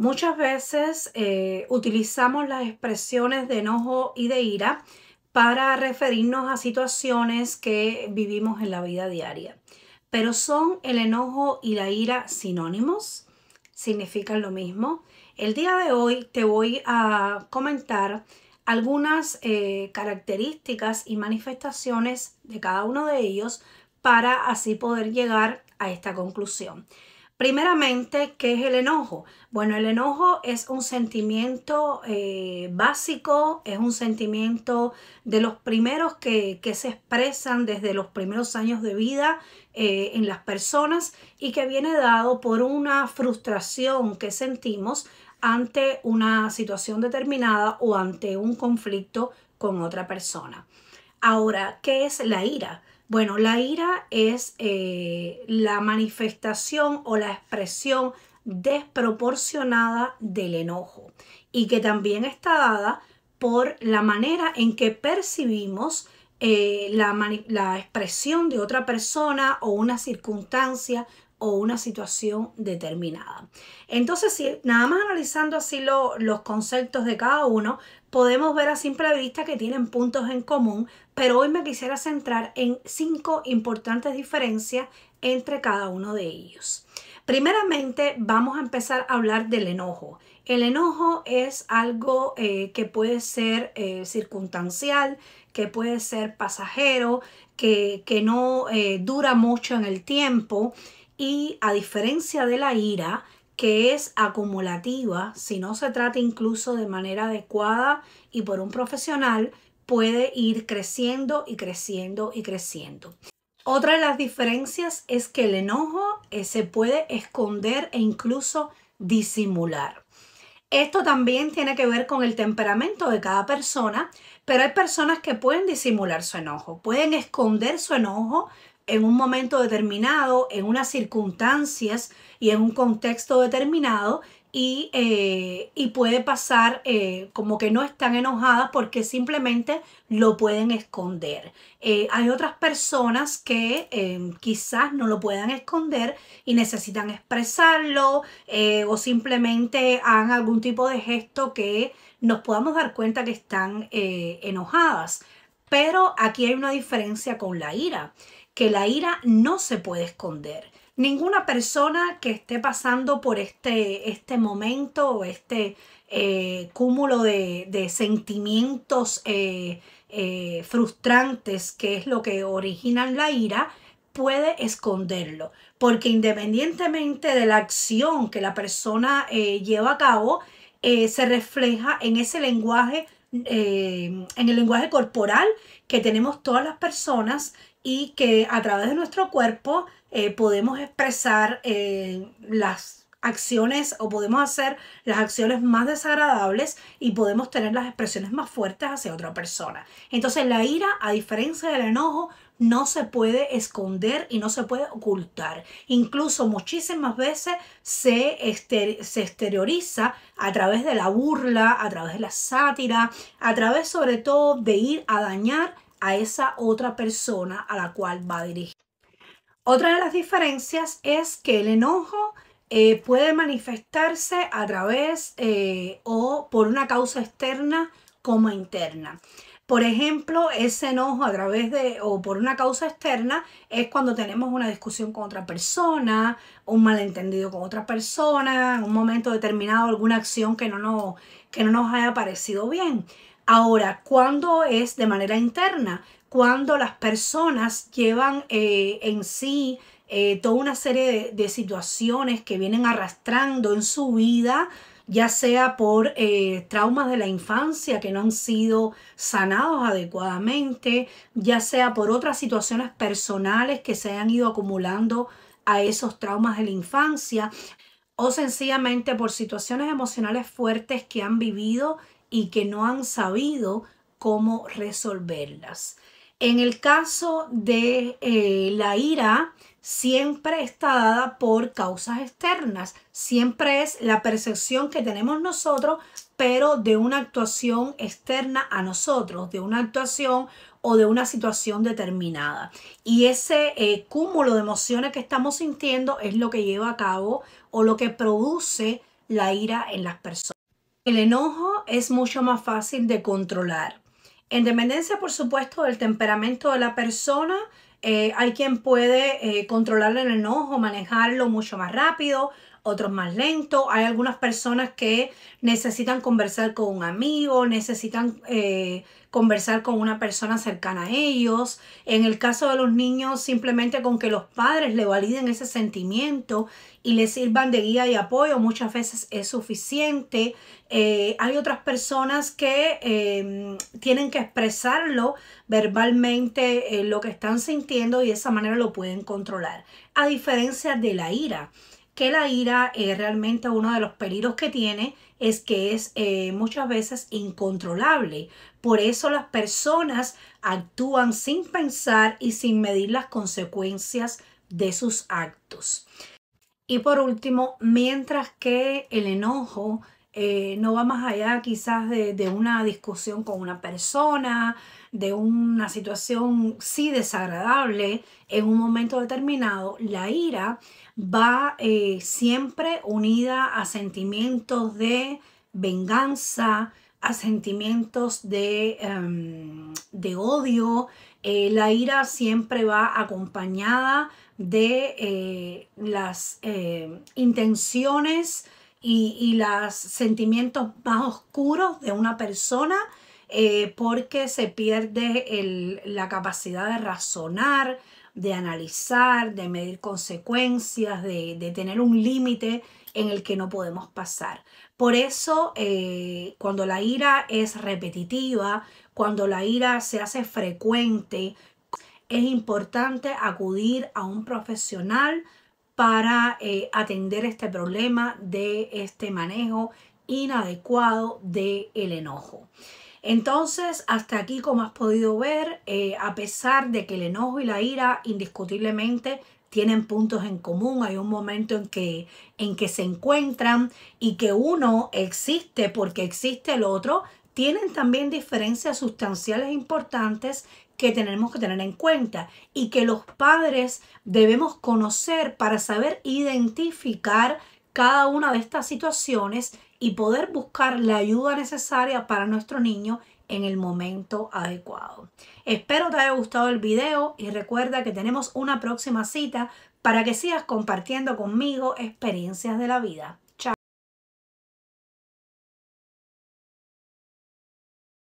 Muchas veces eh, utilizamos las expresiones de enojo y de ira para referirnos a situaciones que vivimos en la vida diaria. Pero ¿son el enojo y la ira sinónimos? ¿Significan lo mismo? El día de hoy te voy a comentar algunas eh, características y manifestaciones de cada uno de ellos para así poder llegar a esta conclusión. Primeramente, ¿qué es el enojo? Bueno, el enojo es un sentimiento eh, básico, es un sentimiento de los primeros que, se expresan desde los primeros años de vida eh, en las personas y que viene dado por una frustración que sentimos ante una situación determinada o ante un conflicto con otra persona. Ahora, ¿qué es la ira? Bueno, la ira es eh, la manifestación o la expresión desproporcionada del enojo y que también está dada por la manera en que percibimos eh, la expresión de otra persona o una circunstancia o una situación determinada. Entonces, si nada más analizando así los conceptos de cada uno, podemos ver a simple vista que tienen puntos en común, pero hoy me quisiera centrar en cinco importantes diferencias entre cada uno de ellos. Primeramente, vamos a empezar a hablar del enojo. El enojo es algo eh, que puede ser eh, circunstancial, que puede ser pasajero, que, no eh, dura mucho en el tiempo y a diferencia de la ira, que es acumulativa, si no se trata incluso de manera adecuada y por un profesional, puede ir creciendo y creciendo y creciendo. Otra de las diferencias es que el enojo eh, se puede esconder e incluso disimular. Esto también tiene que ver con el temperamento de cada persona, pero hay personas que pueden disimular su enojo, pueden esconder su enojo en un momento determinado, en unas circunstancias y en un contexto determinado y, eh, puede pasar eh, como que no están enojadas porque simplemente lo pueden esconder. Eh, hay otras personas que quizás no lo puedan esconder y necesitan expresarlo o simplemente hagan algún tipo de gesto que nos podamos dar cuenta que están enojadas. Pero aquí hay una diferencia con la ira que la ira no se puede esconder. Ninguna persona que esté pasando por este, este momento o este eh, cúmulo de, sentimientos eh, eh, frustrantes, que es lo que originan la ira, puede esconderlo, porque independientemente de la acción que la persona lleva a cabo, se refleja en ese lenguaje en el lenguaje corporal que tenemos todas las personas, y que a través de nuestro cuerpo eh, podemos expresar eh, las acciones o podemos hacer las acciones más desagradables y podemos tener las expresiones más fuertes hacia otra persona. Entonces la ira, a diferencia del enojo, no se puede esconder y no se puede ocultar. Incluso muchísimas veces se, este, se exterioriza a través de la burla, a través de la sátira, a través sobre todo de ir a dañar a esa otra persona a la cual va dirigir. Otra de las diferencias es que el enojo eh, puede manifestarse a través eh, o por una causa externa como interna. Por ejemplo, ese enojo a través de o por una causa externa es cuando tenemos una discusión con otra persona, un malentendido con otra persona, en un momento determinado alguna acción que no, que no nos haya parecido bien. Ahora, ¿cuándo es de manera interna? Cuando las personas llevan eh, en sí eh, toda una serie de, situaciones que vienen arrastrando en su vida, ya sea por eh, traumas de la infancia que no han sido sanados adecuadamente, ya sea por otras situaciones personales que se han ido acumulando a esos traumas de la infancia, o sencillamente por situaciones emocionales fuertes que han vivido y que no han sabido cómo resolverlas. En el caso de eh, la ira, siempre está dada por causas externas, siempre es la percepción que tenemos nosotros, pero de una actuación externa a nosotros, de una actuación o de una situación determinada. Y ese eh, cúmulo de emociones que estamos sintiendo es lo que lleva a cabo o lo que produce la ira en las personas. El enojo es mucho más fácil de controlar. En dependencia, por supuesto, del temperamento de la persona, eh, hay quien puede eh, controlar el enojo, manejarlo mucho más rápido, otros más lentos. Hay algunas personas que necesitan conversar con un amigo, necesitan eh, conversar con una persona cercana a ellos. En el caso de los niños, simplemente con que los padres le validen ese sentimiento y le sirvan de guía y apoyo, muchas veces es suficiente. Eh, hay otras personas que em, tienen que expresarlo verbalmente eh, lo que están sintiendo y de esa manera lo pueden controlar. A diferencia de la ira, que la ira es realmente uno de los peligros que tiene es que es eh, muchas veces incontrolable. Por eso las personas actúan sin pensar y sin medir las consecuencias de sus actos. Y por último, mientras que el enojo eh, no va más allá quizás de, una discusión con una persona, de una situación sí desagradable en un momento determinado, la ira va eh, siempre unida a sentimientos de venganza, a sentimientos de, em, odio. Eh, la ira siempre va acompañada de las intenciones y, los sentimientos más oscuros de una persona eh, porque se pierde la capacidad de razonar, de analizar, de medir consecuencias, de, tener un límite en el que no podemos pasar. Por eso, eh, cuando la ira es repetitiva, cuando la ira se hace frecuente, es importante acudir a un profesional para eh, atender este problema de este manejo inadecuado del enojo. Entonces, hasta aquí, como has podido ver, eh, a pesar de que el enojo y la ira indiscutiblemente tienen puntos en común, hay un momento en que, en que se encuentran y que uno existe porque existe el otro, tienen también diferencias sustanciales importantes que tenemos que tener en cuenta y que los padres debemos conocer para saber identificar cada una de estas situaciones y poder buscar la ayuda necesaria para nuestro niño en el momento adecuado. Espero te haya gustado el video y recuerda que tenemos una próxima cita para que sigas compartiendo conmigo experiencias de la vida.